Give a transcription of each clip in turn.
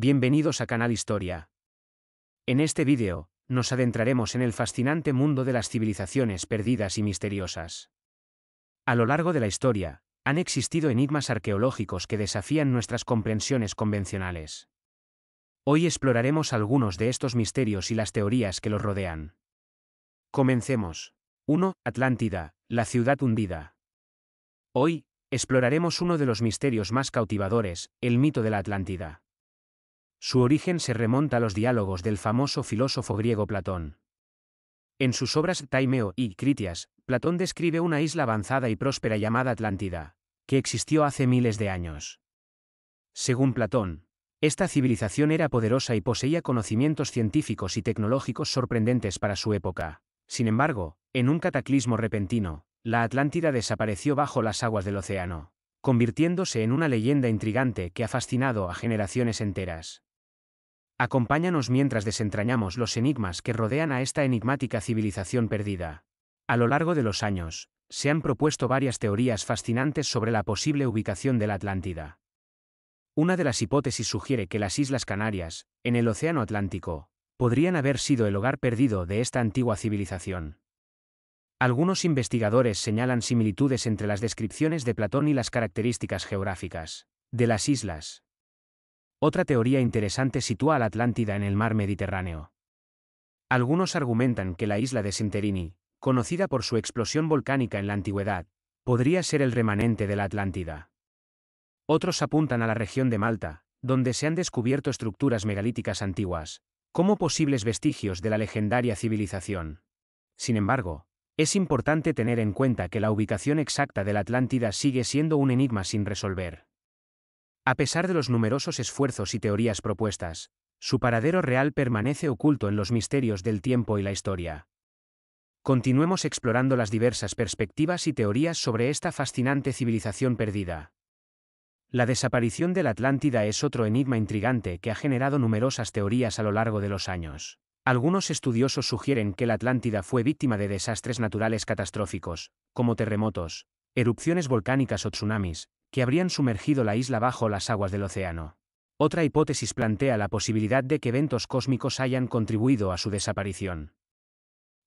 Bienvenidos a Canal Historia. En este vídeo, nos adentraremos en el fascinante mundo de las civilizaciones perdidas y misteriosas. A lo largo de la historia, han existido enigmas arqueológicos que desafían nuestras comprensiones convencionales. Hoy exploraremos algunos de estos misterios y las teorías que los rodean. Comencemos. 1. Atlántida, la ciudad hundida. Hoy, exploraremos uno de los misterios más cautivadores, el mito de la Atlántida. Su origen se remonta a los diálogos del famoso filósofo griego Platón. En sus obras Taimeo y Critias, Platón describe una isla avanzada y próspera llamada Atlántida, que existió hace miles de años. Según Platón, esta civilización era poderosa y poseía conocimientos científicos y tecnológicos sorprendentes para su época. Sin embargo, en un cataclismo repentino, la Atlántida desapareció bajo las aguas del océano, convirtiéndose en una leyenda intrigante que ha fascinado a generaciones enteras. Acompáñanos mientras desentrañamos los enigmas que rodean a esta enigmática civilización perdida. A lo largo de los años, se han propuesto varias teorías fascinantes sobre la posible ubicación de la Atlántida. Una de las hipótesis sugiere que las Islas Canarias, en el Océano Atlántico, podrían haber sido el hogar perdido de esta antigua civilización. Algunos investigadores señalan similitudes entre las descripciones de Platón y las características geográficas de las islas, otra teoría interesante sitúa a la Atlántida en el mar Mediterráneo. Algunos argumentan que la isla de Sinterini, conocida por su explosión volcánica en la antigüedad, podría ser el remanente de la Atlántida. Otros apuntan a la región de Malta, donde se han descubierto estructuras megalíticas antiguas, como posibles vestigios de la legendaria civilización. Sin embargo, es importante tener en cuenta que la ubicación exacta de la Atlántida sigue siendo un enigma sin resolver. A pesar de los numerosos esfuerzos y teorías propuestas, su paradero real permanece oculto en los misterios del tiempo y la historia. Continuemos explorando las diversas perspectivas y teorías sobre esta fascinante civilización perdida. La desaparición de la Atlántida es otro enigma intrigante que ha generado numerosas teorías a lo largo de los años. Algunos estudiosos sugieren que la Atlántida fue víctima de desastres naturales catastróficos, como terremotos, erupciones volcánicas o tsunamis, que habrían sumergido la isla bajo las aguas del océano. Otra hipótesis plantea la posibilidad de que eventos cósmicos hayan contribuido a su desaparición.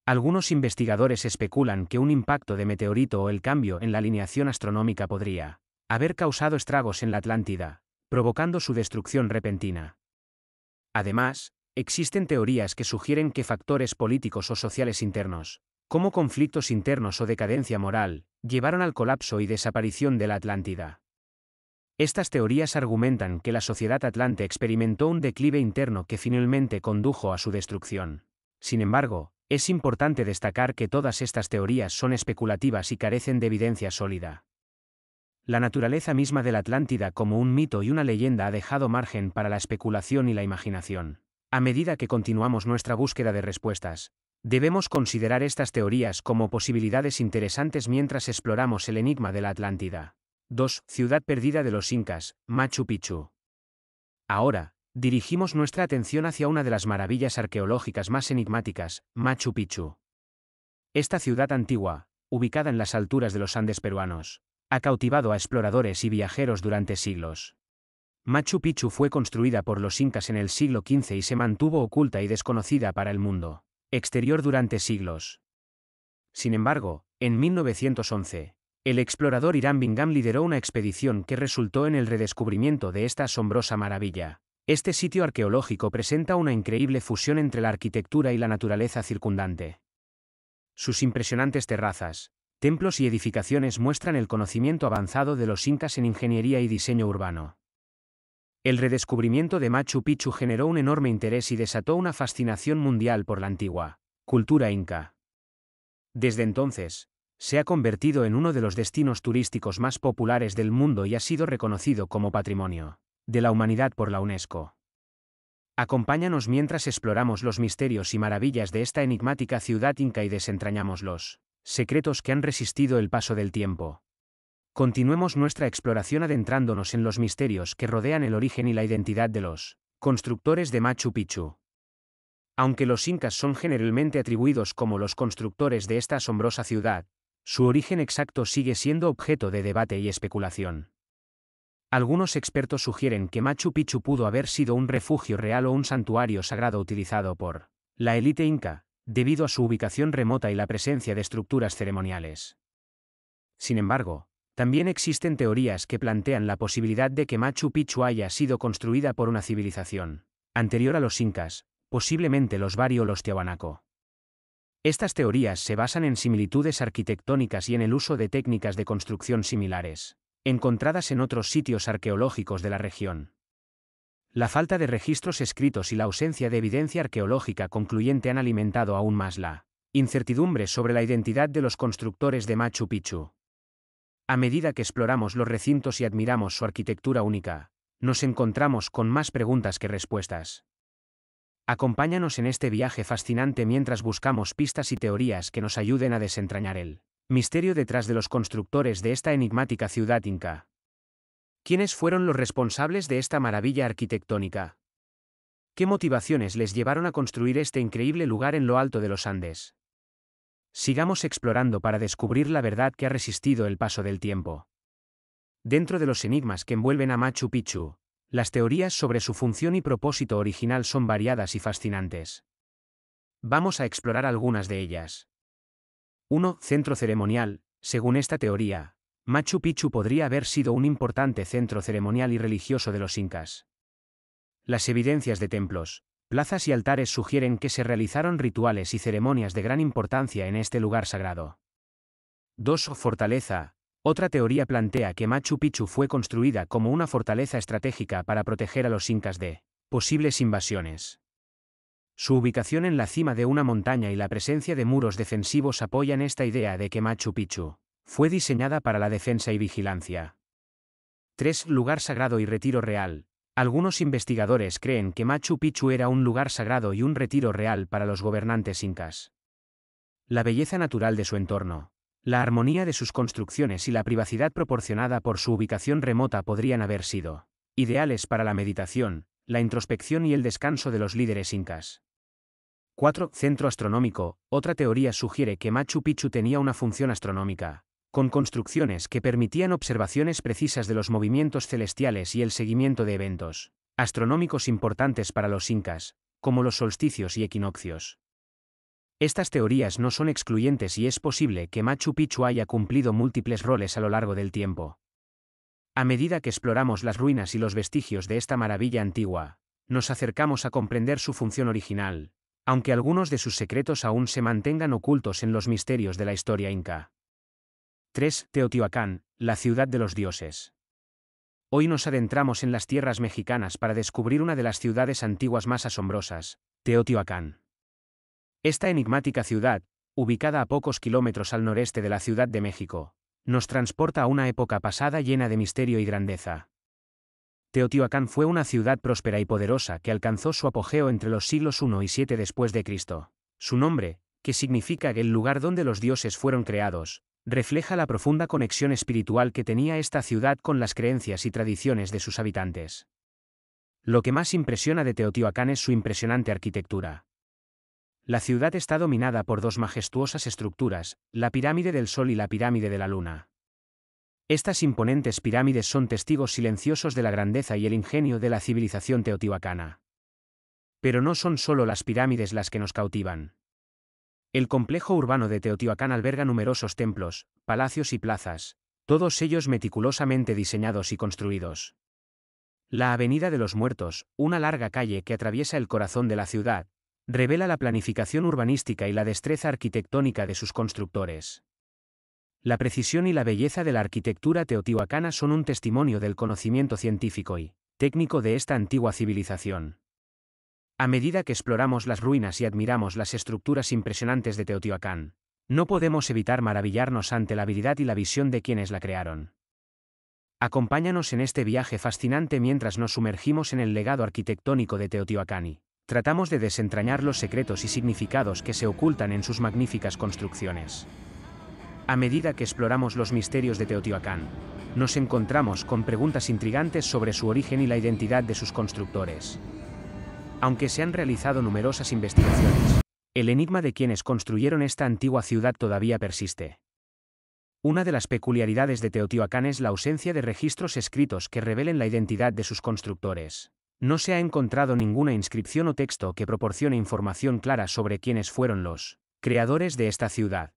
Algunos investigadores especulan que un impacto de meteorito o el cambio en la alineación astronómica podría haber causado estragos en la Atlántida, provocando su destrucción repentina. Además, existen teorías que sugieren que factores políticos o sociales internos, como conflictos internos o decadencia moral, llevaron al colapso y desaparición de la Atlántida. Estas teorías argumentan que la sociedad atlante experimentó un declive interno que finalmente condujo a su destrucción. Sin embargo, es importante destacar que todas estas teorías son especulativas y carecen de evidencia sólida. La naturaleza misma de la Atlántida como un mito y una leyenda ha dejado margen para la especulación y la imaginación. A medida que continuamos nuestra búsqueda de respuestas, Debemos considerar estas teorías como posibilidades interesantes mientras exploramos el enigma de la Atlántida. 2. Ciudad perdida de los Incas, Machu Picchu. Ahora, dirigimos nuestra atención hacia una de las maravillas arqueológicas más enigmáticas, Machu Picchu. Esta ciudad antigua, ubicada en las alturas de los Andes peruanos, ha cautivado a exploradores y viajeros durante siglos. Machu Picchu fue construida por los incas en el siglo XV y se mantuvo oculta y desconocida para el mundo exterior durante siglos. Sin embargo, en 1911, el explorador Irán Bingham lideró una expedición que resultó en el redescubrimiento de esta asombrosa maravilla. Este sitio arqueológico presenta una increíble fusión entre la arquitectura y la naturaleza circundante. Sus impresionantes terrazas, templos y edificaciones muestran el conocimiento avanzado de los incas en ingeniería y diseño urbano. El redescubrimiento de Machu Picchu generó un enorme interés y desató una fascinación mundial por la antigua cultura inca. Desde entonces, se ha convertido en uno de los destinos turísticos más populares del mundo y ha sido reconocido como Patrimonio de la Humanidad por la UNESCO. Acompáñanos mientras exploramos los misterios y maravillas de esta enigmática ciudad inca y desentrañamos los secretos que han resistido el paso del tiempo. Continuemos nuestra exploración adentrándonos en los misterios que rodean el origen y la identidad de los constructores de Machu Picchu. Aunque los incas son generalmente atribuidos como los constructores de esta asombrosa ciudad, su origen exacto sigue siendo objeto de debate y especulación. Algunos expertos sugieren que Machu Picchu pudo haber sido un refugio real o un santuario sagrado utilizado por la élite inca, debido a su ubicación remota y la presencia de estructuras ceremoniales. Sin embargo, también existen teorías que plantean la posibilidad de que Machu Picchu haya sido construida por una civilización anterior a los incas, posiblemente los Bari o los Tiahuanaco. Estas teorías se basan en similitudes arquitectónicas y en el uso de técnicas de construcción similares, encontradas en otros sitios arqueológicos de la región. La falta de registros escritos y la ausencia de evidencia arqueológica concluyente han alimentado aún más la incertidumbre sobre la identidad de los constructores de Machu Picchu. A medida que exploramos los recintos y admiramos su arquitectura única, nos encontramos con más preguntas que respuestas. Acompáñanos en este viaje fascinante mientras buscamos pistas y teorías que nos ayuden a desentrañar el misterio detrás de los constructores de esta enigmática ciudad inca. ¿Quiénes fueron los responsables de esta maravilla arquitectónica? ¿Qué motivaciones les llevaron a construir este increíble lugar en lo alto de los Andes? Sigamos explorando para descubrir la verdad que ha resistido el paso del tiempo. Dentro de los enigmas que envuelven a Machu Picchu, las teorías sobre su función y propósito original son variadas y fascinantes. Vamos a explorar algunas de ellas. 1. Centro ceremonial. Según esta teoría, Machu Picchu podría haber sido un importante centro ceremonial y religioso de los incas. Las evidencias de templos, Plazas y altares sugieren que se realizaron rituales y ceremonias de gran importancia en este lugar sagrado. 2. Fortaleza. Otra teoría plantea que Machu Picchu fue construida como una fortaleza estratégica para proteger a los incas de posibles invasiones. Su ubicación en la cima de una montaña y la presencia de muros defensivos apoyan esta idea de que Machu Picchu fue diseñada para la defensa y vigilancia. 3. Lugar sagrado y retiro real. Algunos investigadores creen que Machu Picchu era un lugar sagrado y un retiro real para los gobernantes incas. La belleza natural de su entorno, la armonía de sus construcciones y la privacidad proporcionada por su ubicación remota podrían haber sido ideales para la meditación, la introspección y el descanso de los líderes incas. 4. Centro astronómico. Otra teoría sugiere que Machu Picchu tenía una función astronómica, con construcciones que permitían observaciones precisas de los movimientos celestiales y el seguimiento de eventos astronómicos importantes para los incas, como los solsticios y equinoccios. Estas teorías no son excluyentes y es posible que Machu Picchu haya cumplido múltiples roles a lo largo del tiempo. A medida que exploramos las ruinas y los vestigios de esta maravilla antigua, nos acercamos a comprender su función original, aunque algunos de sus secretos aún se mantengan ocultos en los misterios de la historia inca. 3. Teotihuacán, la ciudad de los dioses. Hoy nos adentramos en las tierras mexicanas para descubrir una de las ciudades antiguas más asombrosas, Teotihuacán. Esta enigmática ciudad, ubicada a pocos kilómetros al noreste de la Ciudad de México, nos transporta a una época pasada llena de misterio y grandeza. Teotihuacán fue una ciudad próspera y poderosa que alcanzó su apogeo entre los siglos I y VII después de Cristo. Su nombre, que significa el lugar donde los dioses fueron creados, refleja la profunda conexión espiritual que tenía esta ciudad con las creencias y tradiciones de sus habitantes. Lo que más impresiona de Teotihuacán es su impresionante arquitectura. La ciudad está dominada por dos majestuosas estructuras, la pirámide del Sol y la pirámide de la Luna. Estas imponentes pirámides son testigos silenciosos de la grandeza y el ingenio de la civilización teotihuacana. Pero no son solo las pirámides las que nos cautivan. El complejo urbano de Teotihuacán alberga numerosos templos, palacios y plazas, todos ellos meticulosamente diseñados y construidos. La Avenida de los Muertos, una larga calle que atraviesa el corazón de la ciudad, revela la planificación urbanística y la destreza arquitectónica de sus constructores. La precisión y la belleza de la arquitectura teotihuacana son un testimonio del conocimiento científico y técnico de esta antigua civilización. A medida que exploramos las ruinas y admiramos las estructuras impresionantes de Teotihuacán, no podemos evitar maravillarnos ante la habilidad y la visión de quienes la crearon. Acompáñanos en este viaje fascinante mientras nos sumergimos en el legado arquitectónico de Teotihuacán y tratamos de desentrañar los secretos y significados que se ocultan en sus magníficas construcciones. A medida que exploramos los misterios de Teotihuacán, nos encontramos con preguntas intrigantes sobre su origen y la identidad de sus constructores aunque se han realizado numerosas investigaciones. El enigma de quienes construyeron esta antigua ciudad todavía persiste. Una de las peculiaridades de Teotihuacán es la ausencia de registros escritos que revelen la identidad de sus constructores. No se ha encontrado ninguna inscripción o texto que proporcione información clara sobre quiénes fueron los creadores de esta ciudad.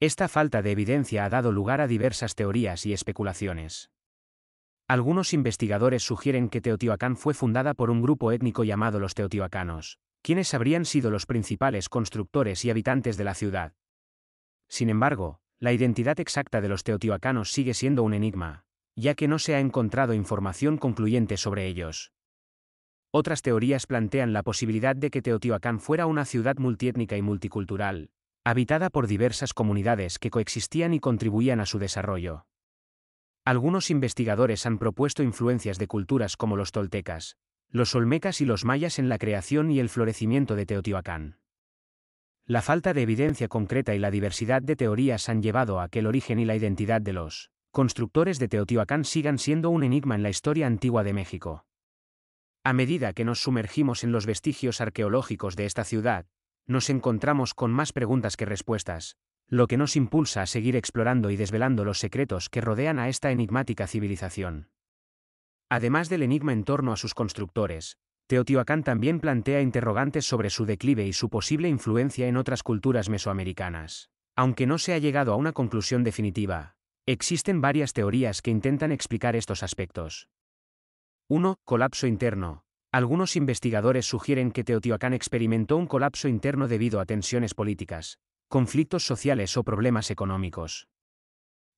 Esta falta de evidencia ha dado lugar a diversas teorías y especulaciones. Algunos investigadores sugieren que Teotihuacán fue fundada por un grupo étnico llamado los teotihuacanos, quienes habrían sido los principales constructores y habitantes de la ciudad. Sin embargo, la identidad exacta de los teotihuacanos sigue siendo un enigma, ya que no se ha encontrado información concluyente sobre ellos. Otras teorías plantean la posibilidad de que Teotihuacán fuera una ciudad multiétnica y multicultural, habitada por diversas comunidades que coexistían y contribuían a su desarrollo. Algunos investigadores han propuesto influencias de culturas como los toltecas, los olmecas y los mayas en la creación y el florecimiento de Teotihuacán. La falta de evidencia concreta y la diversidad de teorías han llevado a que el origen y la identidad de los constructores de Teotihuacán sigan siendo un enigma en la historia antigua de México. A medida que nos sumergimos en los vestigios arqueológicos de esta ciudad, nos encontramos con más preguntas que respuestas, lo que nos impulsa a seguir explorando y desvelando los secretos que rodean a esta enigmática civilización. Además del enigma en torno a sus constructores, Teotihuacán también plantea interrogantes sobre su declive y su posible influencia en otras culturas mesoamericanas. Aunque no se ha llegado a una conclusión definitiva, existen varias teorías que intentan explicar estos aspectos. 1. Colapso interno. Algunos investigadores sugieren que Teotihuacán experimentó un colapso interno debido a tensiones políticas, conflictos sociales o problemas económicos.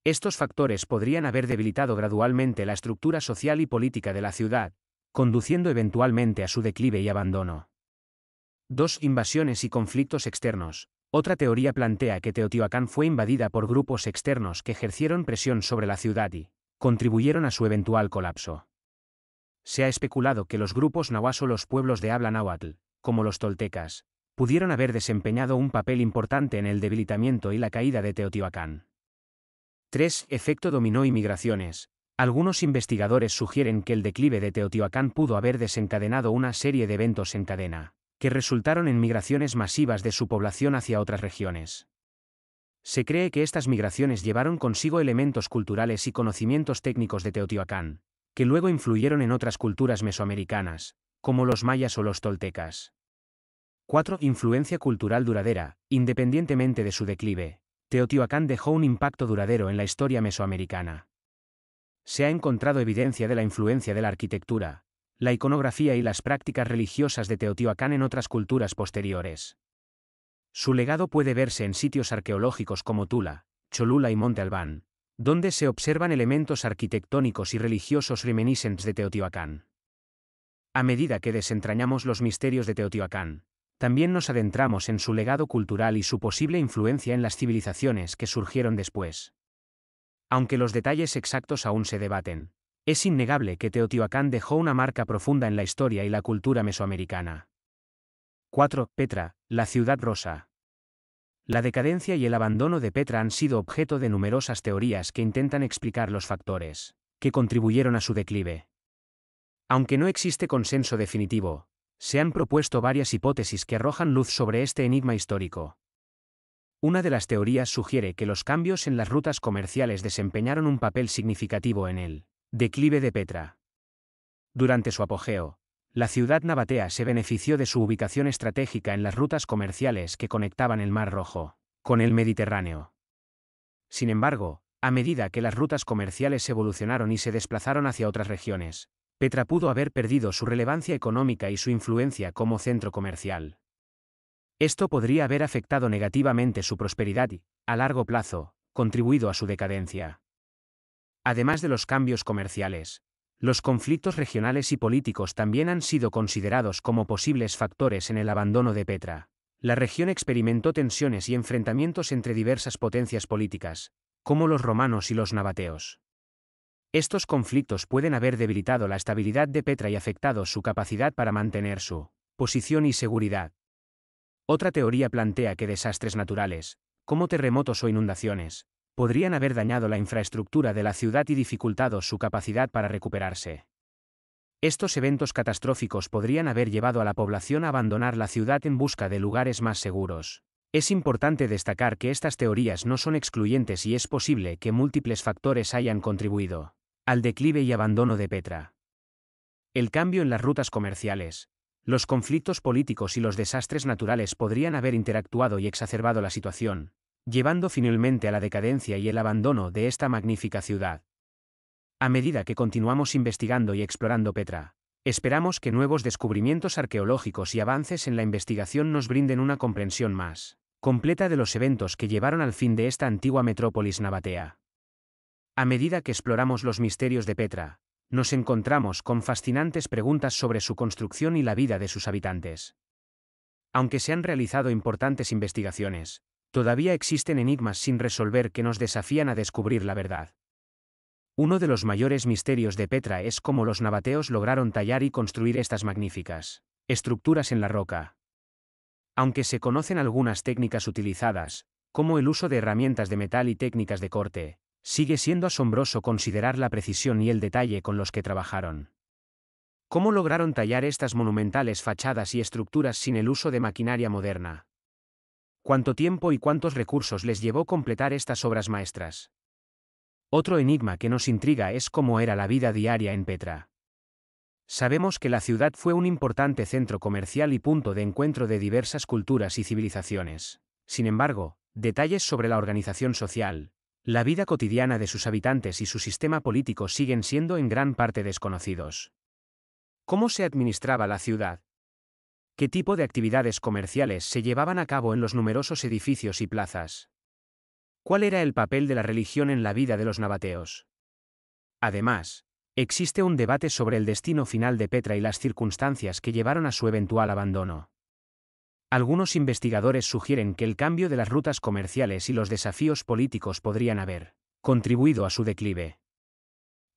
Estos factores podrían haber debilitado gradualmente la estructura social y política de la ciudad, conduciendo eventualmente a su declive y abandono. Dos Invasiones y conflictos externos. Otra teoría plantea que Teotihuacán fue invadida por grupos externos que ejercieron presión sobre la ciudad y contribuyeron a su eventual colapso. Se ha especulado que los grupos nahuas o los pueblos de habla náhuatl, como los toltecas, pudieron haber desempeñado un papel importante en el debilitamiento y la caída de Teotihuacán. 3. Efecto dominó y migraciones. Algunos investigadores sugieren que el declive de Teotihuacán pudo haber desencadenado una serie de eventos en cadena, que resultaron en migraciones masivas de su población hacia otras regiones. Se cree que estas migraciones llevaron consigo elementos culturales y conocimientos técnicos de Teotihuacán, que luego influyeron en otras culturas mesoamericanas, como los mayas o los toltecas. 4. Influencia cultural duradera, independientemente de su declive. Teotihuacán dejó un impacto duradero en la historia mesoamericana. Se ha encontrado evidencia de la influencia de la arquitectura, la iconografía y las prácticas religiosas de Teotihuacán en otras culturas posteriores. Su legado puede verse en sitios arqueológicos como Tula, Cholula y Monte Albán, donde se observan elementos arquitectónicos y religiosos reminiscentes de Teotihuacán. A medida que desentrañamos los misterios de Teotihuacán, también nos adentramos en su legado cultural y su posible influencia en las civilizaciones que surgieron después. Aunque los detalles exactos aún se debaten, es innegable que Teotihuacán dejó una marca profunda en la historia y la cultura mesoamericana. 4. Petra, la ciudad rosa. La decadencia y el abandono de Petra han sido objeto de numerosas teorías que intentan explicar los factores que contribuyeron a su declive. Aunque no existe consenso definitivo, se han propuesto varias hipótesis que arrojan luz sobre este enigma histórico. Una de las teorías sugiere que los cambios en las rutas comerciales desempeñaron un papel significativo en el declive de Petra. Durante su apogeo, la ciudad nabatea se benefició de su ubicación estratégica en las rutas comerciales que conectaban el Mar Rojo con el Mediterráneo. Sin embargo, a medida que las rutas comerciales evolucionaron y se desplazaron hacia otras regiones, Petra pudo haber perdido su relevancia económica y su influencia como centro comercial. Esto podría haber afectado negativamente su prosperidad y, a largo plazo, contribuido a su decadencia. Además de los cambios comerciales, los conflictos regionales y políticos también han sido considerados como posibles factores en el abandono de Petra. La región experimentó tensiones y enfrentamientos entre diversas potencias políticas, como los romanos y los nabateos. Estos conflictos pueden haber debilitado la estabilidad de Petra y afectado su capacidad para mantener su posición y seguridad. Otra teoría plantea que desastres naturales, como terremotos o inundaciones, podrían haber dañado la infraestructura de la ciudad y dificultado su capacidad para recuperarse. Estos eventos catastróficos podrían haber llevado a la población a abandonar la ciudad en busca de lugares más seguros. Es importante destacar que estas teorías no son excluyentes y es posible que múltiples factores hayan contribuido al declive y abandono de Petra. El cambio en las rutas comerciales, los conflictos políticos y los desastres naturales podrían haber interactuado y exacerbado la situación, llevando finalmente a la decadencia y el abandono de esta magnífica ciudad. A medida que continuamos investigando y explorando Petra, esperamos que nuevos descubrimientos arqueológicos y avances en la investigación nos brinden una comprensión más completa de los eventos que llevaron al fin de esta antigua metrópolis nabatea. A medida que exploramos los misterios de Petra, nos encontramos con fascinantes preguntas sobre su construcción y la vida de sus habitantes. Aunque se han realizado importantes investigaciones, todavía existen enigmas sin resolver que nos desafían a descubrir la verdad. Uno de los mayores misterios de Petra es cómo los nabateos lograron tallar y construir estas magníficas estructuras en la roca. Aunque se conocen algunas técnicas utilizadas, como el uso de herramientas de metal y técnicas de corte, Sigue siendo asombroso considerar la precisión y el detalle con los que trabajaron. ¿Cómo lograron tallar estas monumentales fachadas y estructuras sin el uso de maquinaria moderna? ¿Cuánto tiempo y cuántos recursos les llevó completar estas obras maestras? Otro enigma que nos intriga es cómo era la vida diaria en Petra. Sabemos que la ciudad fue un importante centro comercial y punto de encuentro de diversas culturas y civilizaciones. Sin embargo, detalles sobre la organización social, la vida cotidiana de sus habitantes y su sistema político siguen siendo en gran parte desconocidos. ¿Cómo se administraba la ciudad? ¿Qué tipo de actividades comerciales se llevaban a cabo en los numerosos edificios y plazas? ¿Cuál era el papel de la religión en la vida de los nabateos? Además, existe un debate sobre el destino final de Petra y las circunstancias que llevaron a su eventual abandono. Algunos investigadores sugieren que el cambio de las rutas comerciales y los desafíos políticos podrían haber contribuido a su declive.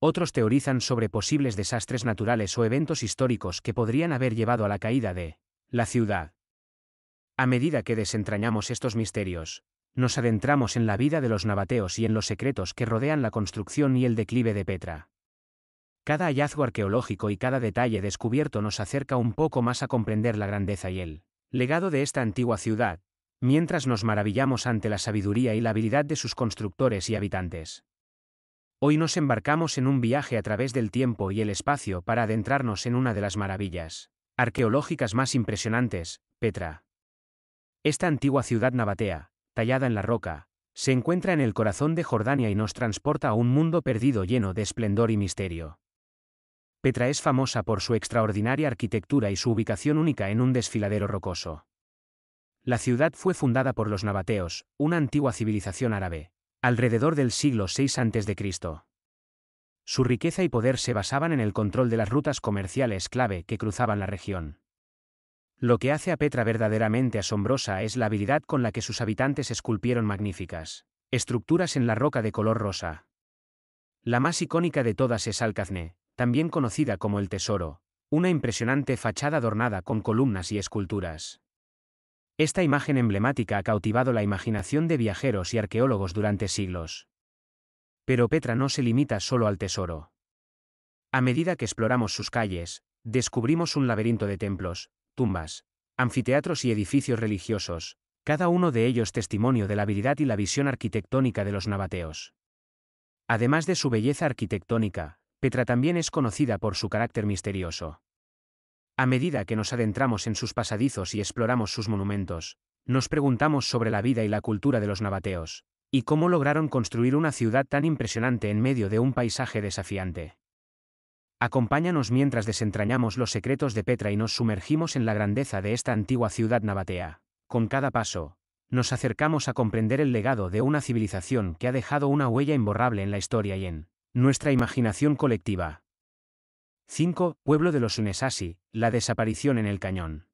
Otros teorizan sobre posibles desastres naturales o eventos históricos que podrían haber llevado a la caída de la ciudad. A medida que desentrañamos estos misterios, nos adentramos en la vida de los nabateos y en los secretos que rodean la construcción y el declive de Petra. Cada hallazgo arqueológico y cada detalle descubierto nos acerca un poco más a comprender la grandeza y el legado de esta antigua ciudad, mientras nos maravillamos ante la sabiduría y la habilidad de sus constructores y habitantes. Hoy nos embarcamos en un viaje a través del tiempo y el espacio para adentrarnos en una de las maravillas arqueológicas más impresionantes, Petra. Esta antigua ciudad nabatea, tallada en la roca, se encuentra en el corazón de Jordania y nos transporta a un mundo perdido lleno de esplendor y misterio. Petra es famosa por su extraordinaria arquitectura y su ubicación única en un desfiladero rocoso. La ciudad fue fundada por los nabateos, una antigua civilización árabe, alrededor del siglo VI a.C. Su riqueza y poder se basaban en el control de las rutas comerciales clave que cruzaban la región. Lo que hace a Petra verdaderamente asombrosa es la habilidad con la que sus habitantes esculpieron magníficas estructuras en la roca de color rosa. La más icónica de todas es Alcazné también conocida como el Tesoro, una impresionante fachada adornada con columnas y esculturas. Esta imagen emblemática ha cautivado la imaginación de viajeros y arqueólogos durante siglos. Pero Petra no se limita solo al tesoro. A medida que exploramos sus calles, descubrimos un laberinto de templos, tumbas, anfiteatros y edificios religiosos, cada uno de ellos testimonio de la habilidad y la visión arquitectónica de los nabateos. Además de su belleza arquitectónica, Petra también es conocida por su carácter misterioso. A medida que nos adentramos en sus pasadizos y exploramos sus monumentos, nos preguntamos sobre la vida y la cultura de los nabateos, y cómo lograron construir una ciudad tan impresionante en medio de un paisaje desafiante. Acompáñanos mientras desentrañamos los secretos de Petra y nos sumergimos en la grandeza de esta antigua ciudad nabatea. Con cada paso, nos acercamos a comprender el legado de una civilización que ha dejado una huella imborrable en la historia y en nuestra imaginación colectiva. 5. Pueblo de los Unesasi, la desaparición en el cañón.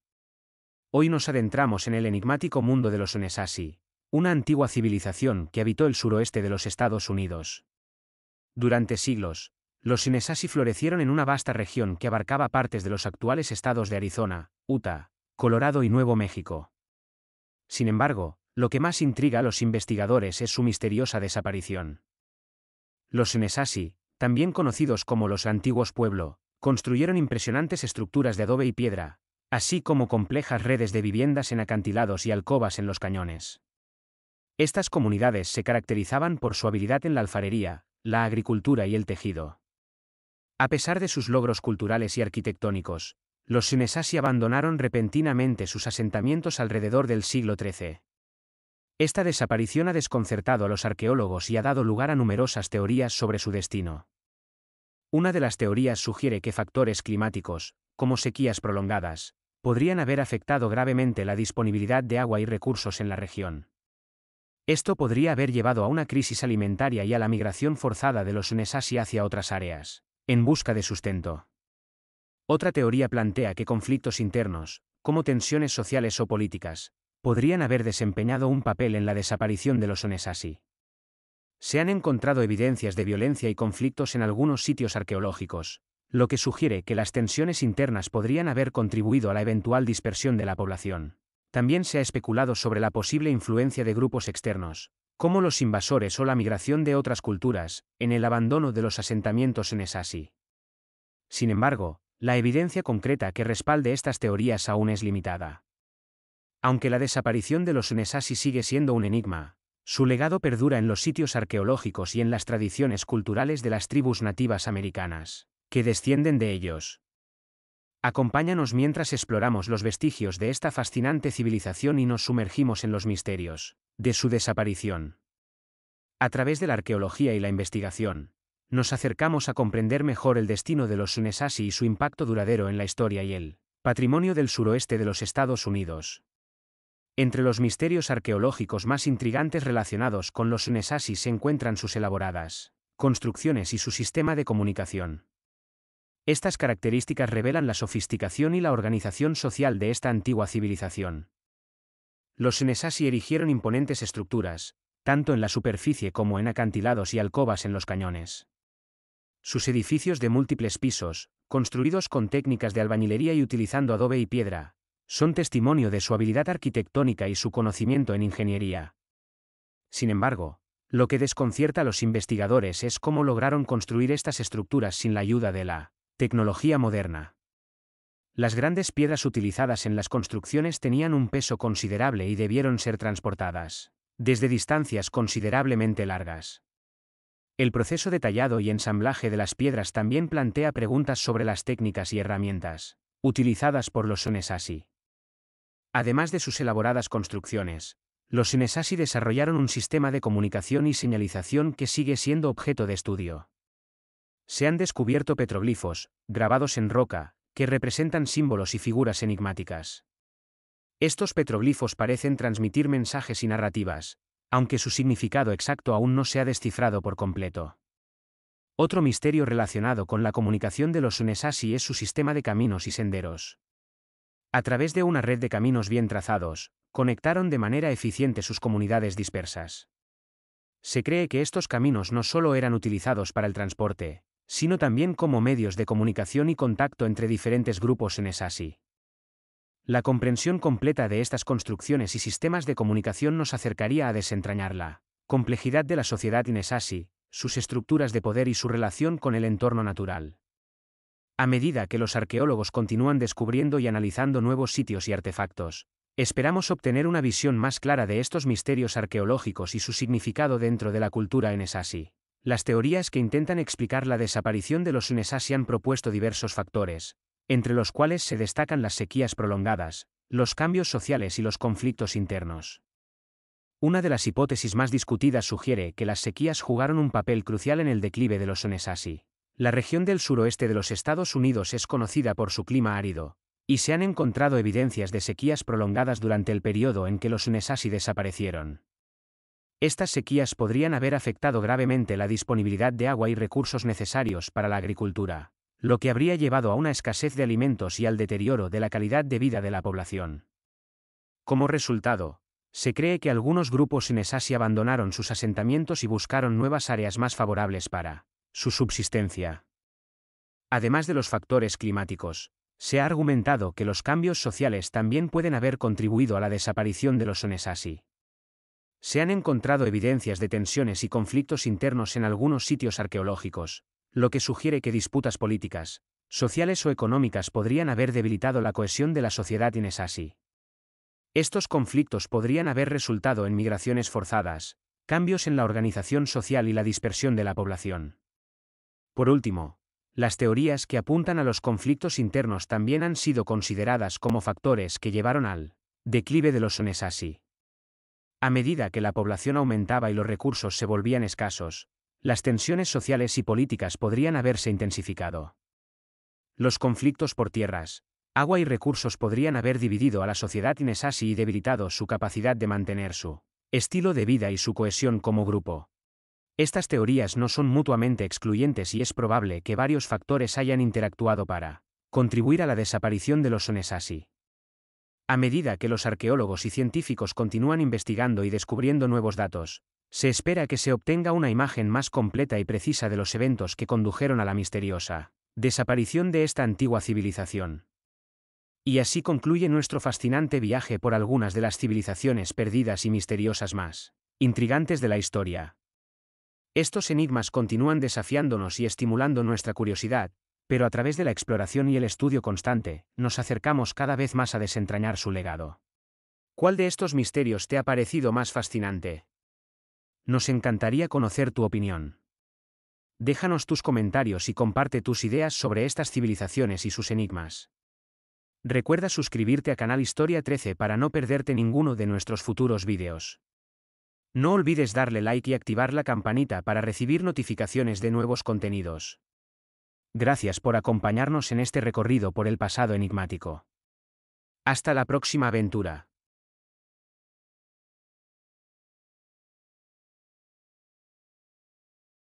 Hoy nos adentramos en el enigmático mundo de los Unesasi, una antigua civilización que habitó el suroeste de los Estados Unidos. Durante siglos, los Unesasi florecieron en una vasta región que abarcaba partes de los actuales estados de Arizona, Utah, Colorado y Nuevo México. Sin embargo, lo que más intriga a los investigadores es su misteriosa desaparición. Los Sinesasi, también conocidos como los antiguos pueblo, construyeron impresionantes estructuras de adobe y piedra, así como complejas redes de viviendas en acantilados y alcobas en los cañones. Estas comunidades se caracterizaban por su habilidad en la alfarería, la agricultura y el tejido. A pesar de sus logros culturales y arquitectónicos, los Sinesasi abandonaron repentinamente sus asentamientos alrededor del siglo XIII. Esta desaparición ha desconcertado a los arqueólogos y ha dado lugar a numerosas teorías sobre su destino. Una de las teorías sugiere que factores climáticos, como sequías prolongadas, podrían haber afectado gravemente la disponibilidad de agua y recursos en la región. Esto podría haber llevado a una crisis alimentaria y a la migración forzada de los Unesasi hacia otras áreas, en busca de sustento. Otra teoría plantea que conflictos internos, como tensiones sociales o políticas, podrían haber desempeñado un papel en la desaparición de los Onesasi. Se han encontrado evidencias de violencia y conflictos en algunos sitios arqueológicos, lo que sugiere que las tensiones internas podrían haber contribuido a la eventual dispersión de la población. También se ha especulado sobre la posible influencia de grupos externos, como los invasores o la migración de otras culturas, en el abandono de los asentamientos en Sin embargo, la evidencia concreta que respalde estas teorías aún es limitada. Aunque la desaparición de los Unesasi sigue siendo un enigma, su legado perdura en los sitios arqueológicos y en las tradiciones culturales de las tribus nativas americanas, que descienden de ellos. Acompáñanos mientras exploramos los vestigios de esta fascinante civilización y nos sumergimos en los misterios de su desaparición. A través de la arqueología y la investigación, nos acercamos a comprender mejor el destino de los Unesasi y su impacto duradero en la historia y el patrimonio del suroeste de los Estados Unidos. Entre los misterios arqueológicos más intrigantes relacionados con los Unesasi se encuentran sus elaboradas construcciones y su sistema de comunicación. Estas características revelan la sofisticación y la organización social de esta antigua civilización. Los Unesasi erigieron imponentes estructuras, tanto en la superficie como en acantilados y alcobas en los cañones. Sus edificios de múltiples pisos, construidos con técnicas de albañilería y utilizando adobe y piedra, son testimonio de su habilidad arquitectónica y su conocimiento en ingeniería. Sin embargo, lo que desconcierta a los investigadores es cómo lograron construir estas estructuras sin la ayuda de la tecnología moderna. Las grandes piedras utilizadas en las construcciones tenían un peso considerable y debieron ser transportadas desde distancias considerablemente largas. El proceso detallado y ensamblaje de las piedras también plantea preguntas sobre las técnicas y herramientas utilizadas por los Onesasi. Además de sus elaboradas construcciones, los Inesasi desarrollaron un sistema de comunicación y señalización que sigue siendo objeto de estudio. Se han descubierto petroglifos, grabados en roca, que representan símbolos y figuras enigmáticas. Estos petroglifos parecen transmitir mensajes y narrativas, aunque su significado exacto aún no se ha descifrado por completo. Otro misterio relacionado con la comunicación de los Unesasi es su sistema de caminos y senderos. A través de una red de caminos bien trazados, conectaron de manera eficiente sus comunidades dispersas. Se cree que estos caminos no solo eran utilizados para el transporte, sino también como medios de comunicación y contacto entre diferentes grupos en Esasi. La comprensión completa de estas construcciones y sistemas de comunicación nos acercaría a desentrañar la complejidad de la sociedad inesasi, sus estructuras de poder y su relación con el entorno natural. A medida que los arqueólogos continúan descubriendo y analizando nuevos sitios y artefactos, esperamos obtener una visión más clara de estos misterios arqueológicos y su significado dentro de la cultura enesasi. Las teorías que intentan explicar la desaparición de los Unesasi han propuesto diversos factores, entre los cuales se destacan las sequías prolongadas, los cambios sociales y los conflictos internos. Una de las hipótesis más discutidas sugiere que las sequías jugaron un papel crucial en el declive de los enesasi. La región del suroeste de los Estados Unidos es conocida por su clima árido, y se han encontrado evidencias de sequías prolongadas durante el periodo en que los Unesasi desaparecieron. Estas sequías podrían haber afectado gravemente la disponibilidad de agua y recursos necesarios para la agricultura, lo que habría llevado a una escasez de alimentos y al deterioro de la calidad de vida de la población. Como resultado, se cree que algunos grupos unesasi abandonaron sus asentamientos y buscaron nuevas áreas más favorables para su subsistencia. Además de los factores climáticos, se ha argumentado que los cambios sociales también pueden haber contribuido a la desaparición de los onesasi. Se han encontrado evidencias de tensiones y conflictos internos en algunos sitios arqueológicos, lo que sugiere que disputas políticas, sociales o económicas podrían haber debilitado la cohesión de la sociedad inesasi. Estos conflictos podrían haber resultado en migraciones forzadas, cambios en la organización social y la dispersión de la población. Por último, las teorías que apuntan a los conflictos internos también han sido consideradas como factores que llevaron al declive de los Onesasi. A medida que la población aumentaba y los recursos se volvían escasos, las tensiones sociales y políticas podrían haberse intensificado. Los conflictos por tierras, agua y recursos podrían haber dividido a la sociedad inesasi y debilitado su capacidad de mantener su estilo de vida y su cohesión como grupo. Estas teorías no son mutuamente excluyentes y es probable que varios factores hayan interactuado para contribuir a la desaparición de los Onesasi. A medida que los arqueólogos y científicos continúan investigando y descubriendo nuevos datos, se espera que se obtenga una imagen más completa y precisa de los eventos que condujeron a la misteriosa desaparición de esta antigua civilización. Y así concluye nuestro fascinante viaje por algunas de las civilizaciones perdidas y misteriosas más intrigantes de la historia. Estos enigmas continúan desafiándonos y estimulando nuestra curiosidad, pero a través de la exploración y el estudio constante, nos acercamos cada vez más a desentrañar su legado. ¿Cuál de estos misterios te ha parecido más fascinante? Nos encantaría conocer tu opinión. Déjanos tus comentarios y comparte tus ideas sobre estas civilizaciones y sus enigmas. Recuerda suscribirte a Canal Historia 13 para no perderte ninguno de nuestros futuros vídeos. No olvides darle like y activar la campanita para recibir notificaciones de nuevos contenidos. Gracias por acompañarnos en este recorrido por el pasado enigmático. Hasta la próxima aventura.